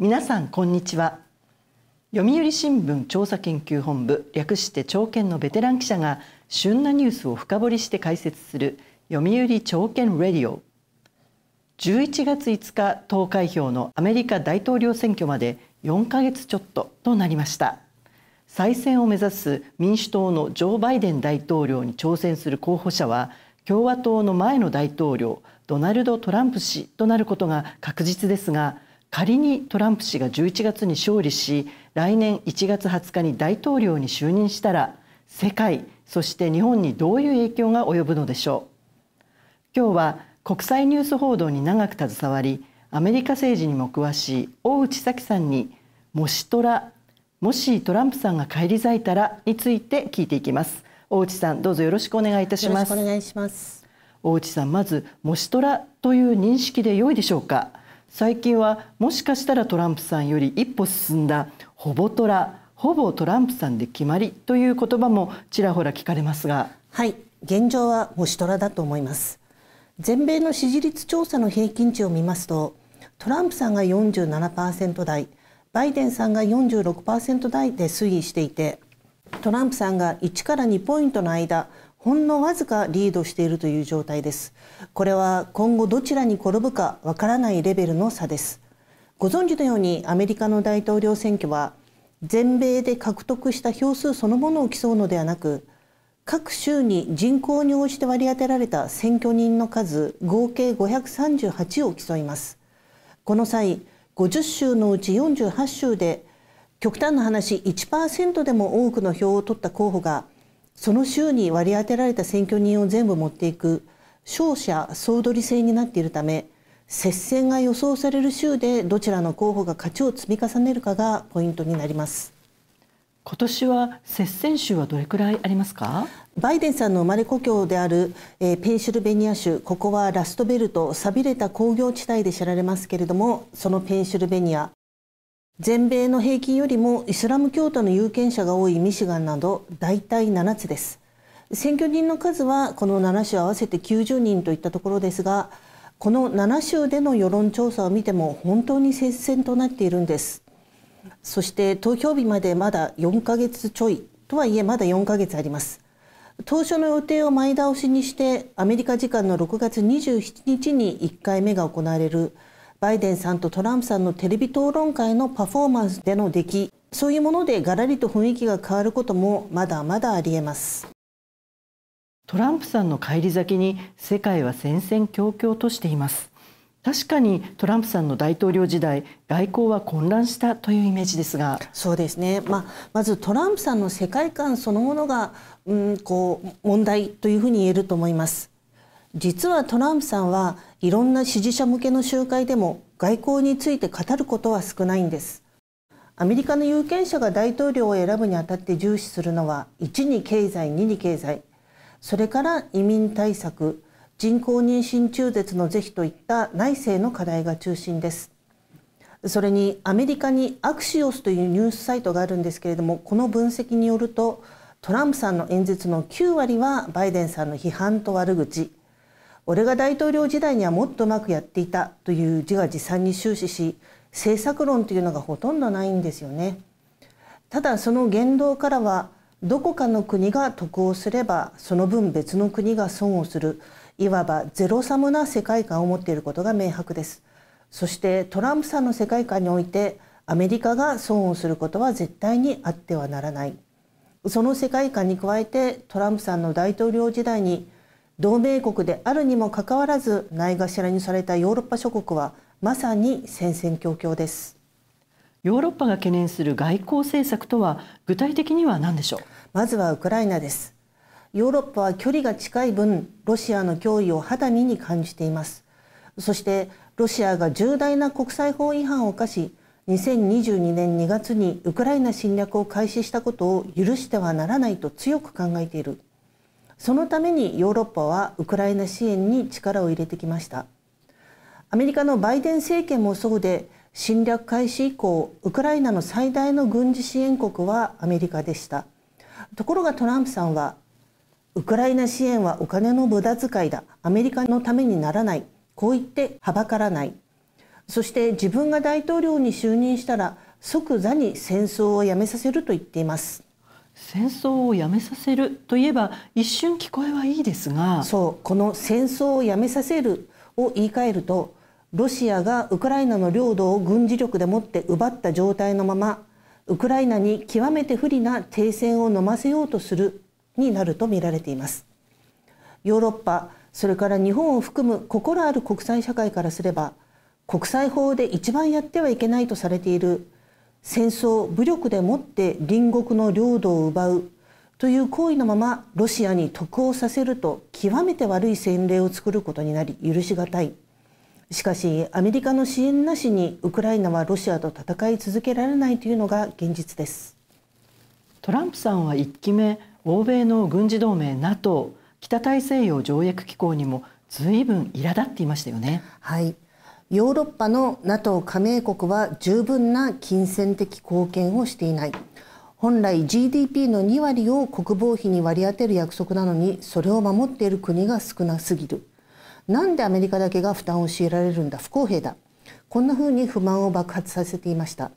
皆さんこんにちは読売新聞調査研究本部略して朝見のベテラン記者が旬なニュースを深掘りして解説する読売朝見レディオ11月5日投開票のアメリカ大統領選挙まで4ヶ月ちょっととなりました再選を目指す民主党のジョー・バイデン大統領に挑戦する候補者は共和党の前の大統領ドナルド・トランプ氏となることが確実ですが仮にトランプ氏が11月に勝利し来年1月20日に大統領に就任したら世界そして日本にどういう影響が及ぶのでしょう今日は国際ニュース報道に長く携わりアメリカ政治にも詳しい大内咲さんにもしトラもしトランプさんが返り咲いたらについて聞いていきます大内さんどうぞよろしくお願いいたしますお願いします大内さんまずもしトラという認識で良いでしょうか最近はもしかしたらトランプさんより一歩進んだほぼトラほぼトランプさんで決まりという言葉もちらほら聞かれますがはい現状は保守トラだと思います全米の支持率調査の平均値を見ますとトランプさんが47%台バイデンさんが46%台で推移していてトランプさんが1から2ポイントの間ほんのわずかリードしているという状態ですこれは今後どちらに転ぶかわからないレベルの差ですご存知のようにアメリカの大統領選挙は全米で獲得した票数そのものを競うのではなく各州に人口に応じて割り当てられた選挙人の数合計538を競いますこの際50州のうち48州で極端な話1%でも多くの票を取った候補がその州に割り当てられた選挙人を全部持っていく勝者総取り制になっているため接戦が予想される州でどちらの候補が勝ちを積み重ねるかがポイントになります今年は接戦州はどれくらいありますかバイデンさんの生まれ故郷である、えー、ペンシルベニア州ここはラストベルト錆びれた工業地帯で知られますけれどもそのペンシルベニア全米の平均よりもイスラム教徒の有権者が多いミシガンなど大体7つです選挙人の数はこの7州合わせて90人といったところですがこの7州での世論調査を見ても本当に接戦となっているんですそして投票日までまだ4ヶ月ちょいとはいえまだ4ヶ月あります当初の予定を前倒しにしてアメリカ時間の6月27日に1回目が行われるバイデンさんとトランプさんのテレビ討論会のパフォーマンスでの出来そういうものでがらりと雰囲気が変わることもまだまだありえますトランプさんの帰り咲きに世界は戦々恐々としています確かにトランプさんの大統領時代外交は混乱したというイメージですがそうですね、まあ、まずトランプさんの世界観そのものが、うん、こう問題というふうに言えると思います。実はトランプさんはいろんな支持者向けの集会でも外交について語ることは少ないんですアメリカの有権者が大統領を選ぶにあたって重視するのは1に経済2に経済それから移民対策人工妊娠中絶の是非といった内政の課題が中心ですそれにアメリカにアクシオスというニュースサイトがあるんですけれどもこの分析によるとトランプさんの演説の9割はバイデンさんの批判と悪口俺が大統領時代にはもっとうまくやっていたという字が自賛に終始し政策論というのがほとんどないんですよね。ただその言動からはどこかの国が得をすればその分別の国が損をするいわばゼロサムな世界観を持っていることが明白ですそしてトランプさんの世界観においてアメリカが損をすることは絶対にあってはならないその世界観に加えてトランプさんの大統領時代に同盟国であるにもかかわらずないがしらにされたヨーロッパ諸国はまさに戦々恐々ですヨーロッパが懸念する外交政策とは具体的には何でしょうまずはウクライナですヨーロッパは距離が近い分ロシアの脅威を肌身に感じていますそしてロシアが重大な国際法違反を犯し2022年2月にウクライナ侵略を開始したことを許してはならないと強く考えているそのためにヨーロッパはウクライナ支援に力を入れてきましたアメリカのバイデン政権もそうで侵略開始以降ウクライナの最大の軍事支援国はアメリカでしたところがトランプさんはウクライナ支援はお金の無駄遣いだアメリカのためにならないこう言ってはばからないそして自分が大統領に就任したら即座に戦争をやめさせると言っています戦争をやめさせるといえば一瞬聞こえはいいですがそうこの戦争をやめさせるを言い換えるとロシアがウクライナの領土を軍事力でもって奪った状態のままウクライナに極めて不利な停戦を飲ませようとするになると見られていますヨーロッパそれから日本を含む心ある国際社会からすれば国際法で一番やってはいけないとされている戦争武力でもって隣国の領土を奪うという行為のままロシアに得をさせると極めて悪い先例を作ることになり許し難いしかしアメリカの支援なしにウクライナはロシアと戦い続けられないというのが現実ですトランプさんは1期目欧米の軍事同盟 NATO 北大西洋条約機構にも随分苛立っていましたよねはいヨーロッパの NATO 加盟国は十分な金銭的貢献をしていない本来 GDP の2割を国防費に割り当てる約束なのにそれを守っている国が少なすぎるなんでアメリカだけが負担を強いられるんだ不公平だこんな風に不満を爆発させていました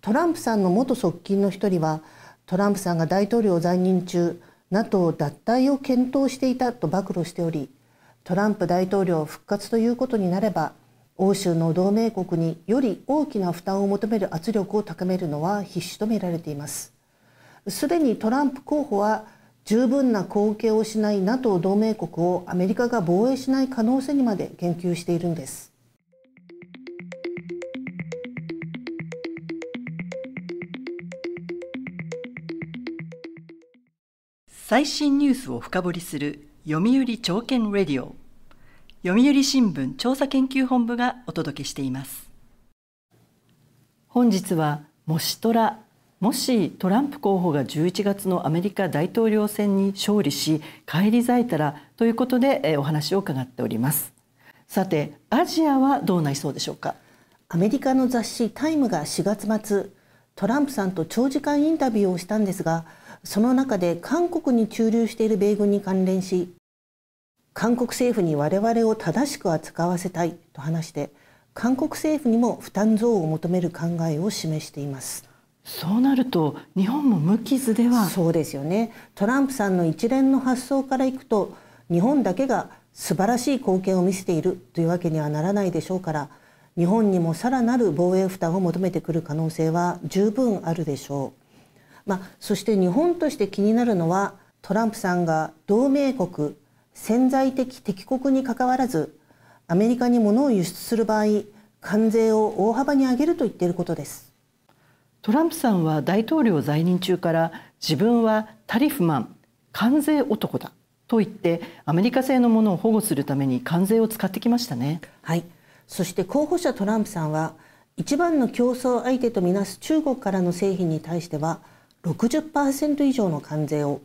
トランプさんの元側近の一人はトランプさんが大統領在任中 NATO 脱退を検討していたと暴露しておりトランプ大統領復活ということになれば欧州の同盟国により大きな負担を求める圧力を高めるのは必至とみられていますすでにトランプ候補は十分な貢献をしない NATO 同盟国をアメリカが防衛しない可能性にまで言及しているんです最新ニュースを深掘りする読売朝券レディオ読売新聞調査研究本部がお届けしています本日はもしトラもしトランプ候補が11月のアメリカ大統領選に勝利し返り咲いたらということでお話を伺っておりますさてアジアはどうなりそうでしょうかアメリカの雑誌タイムが4月末トランプさんと長時間インタビューをしたんですがその中で韓国に駐留している米軍に関連し韓国政府に我々を正しく扱わせたいと話して韓国政府にも負担増を求める考えを示していますそうなると日本も無傷ではそうですよねトランプさんの一連の発想からいくと日本だけが素晴らしい貢献を見せているというわけにはならないでしょうから日本にもさらなる防衛負担を求めてくる可能性は十分あるでしょうまあ、そして日本として気になるのはトランプさんが同盟国潜在的敵国にかかわらずアメリカに物を輸出する場合関税を大幅に上げると言っていることですトランプさんは大統領在任中から自分はタリフマン関税男だと言ってアメリカ製のものを保護するために関税を使ってきましたねはいそして候補者トランプさんは一番の競争相手とみなす中国からの製品に対しては60%以上の関税を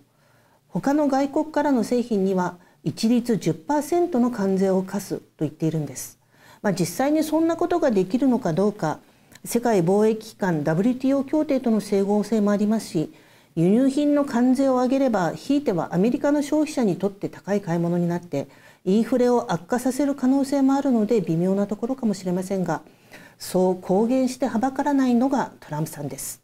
他の外国からの製品には一律10%の関税を課すと言っているんです。まあ、実際にそんなことができるのかどうか世界貿易機関 WTO 協定との整合性もありますし輸入品の関税を上げればひいてはアメリカの消費者にとって高い買い物になってインフレを悪化させる可能性もあるので微妙なところかもしれませんがそう公言してはばからないのがトランプさんです。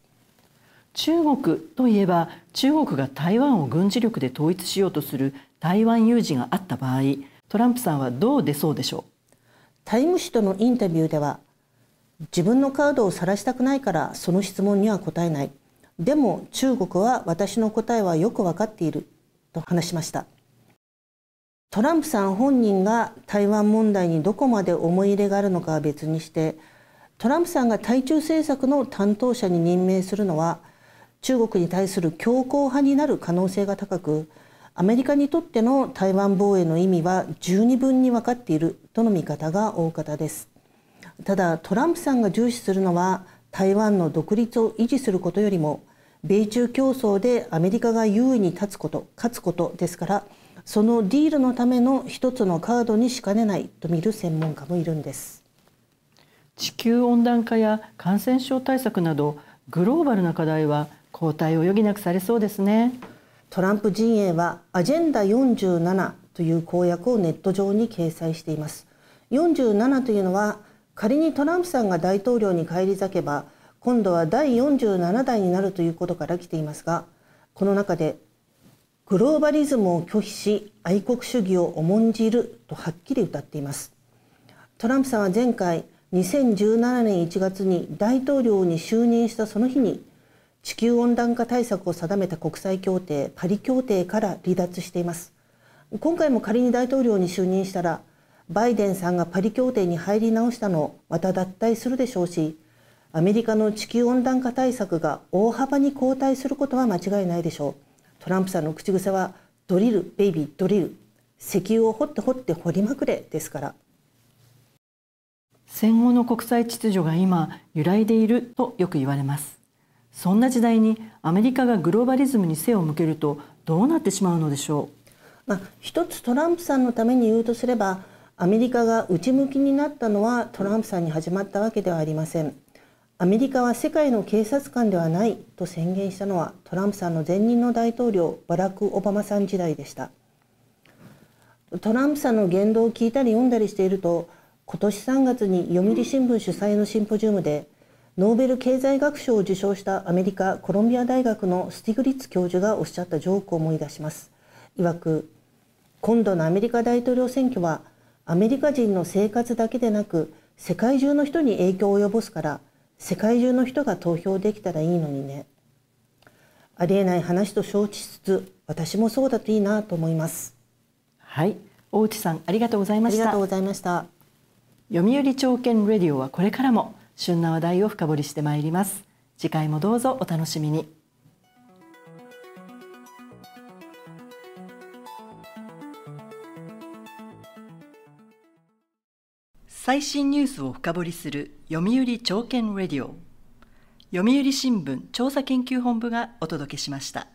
中国といえば中国が台湾を軍事力で統一しようとする台湾有事があった場合トランプさんはどう出そうでしょうタイム誌とのインタビューでは自分のカードを晒したくないからその質問には答えないでも中国は私の答えはよく分かっていると話しましたトランプさん本人が台湾問題にどこまで思い入れがあるのかは別にしてトランプさんが対中政策の担当者に任命するのは中国に対する強硬派になる可能性が高くアメリカにとっての台湾防衛の意味は十二分に分かっているとの見方が大方ですただトランプさんが重視するのは台湾の独立を維持することよりも米中競争でアメリカが優位に立つこと勝つことですからそのディールのための一つのカードにしかねないと見る専門家もいるんです地球温暖化や感染症対策などグローバルな課題は後退を余儀なくされそうですね。トランプ陣営はアジェンダ47という公約をネット上に掲載しています47というのは仮にトランプさんが大統領に返り咲けば今度は第47代になるということから来ていますがこの中でグローバリズムを拒否し愛国主義を重んじるとはっきり歌っていますトランプさんは前回2017年1月に大統領に就任したその日に地球温暖化対策を定めた国際協定パリ協定から離脱しています今回も仮に大統領に就任したらバイデンさんがパリ協定に入り直したのまた脱退するでしょうしアメリカの地球温暖化対策が大幅に後退することは間違いないでしょうトランプさんの口癖はドリルベイビードリル石油を掘って掘って掘りまくれですから戦後の国際秩序が今揺らいでいるとよく言われますそんな時代にアメリカがグローバリズムに背を向けるとどうなってしまうのでしょう、まあ、一つトランプさんのために言うとすればアメリカが内向きになったのはトランプさんに始まったわけではありません。アメリカは世界の警察官ではないと宣言したのはトランプさんの前任の大統領バラク・オバマさん時代でしたトランプさんの言動を聞いたり読んだりしていると今年3月に読売新聞主催のシンポジウムでノーベル経済学賞を受賞したアメリカコロンビア大学のスティグリッツ教授がおっしゃったジョークを思い出しますいわく今度のアメリカ大統領選挙はアメリカ人の生活だけでなく世界中の人に影響を及ぼすから世界中の人が投票できたらいいのにねありえない話と承知しつつ私もそうだといいなと思いますはい大内さんありがとうございましたありがとうございました読売朝券レディオはこれからも旬な話題を深掘りしてまいります次回もどうぞお楽しみに最新ニュースを深掘りする読売朝券レディオ読売新聞調査研究本部がお届けしました。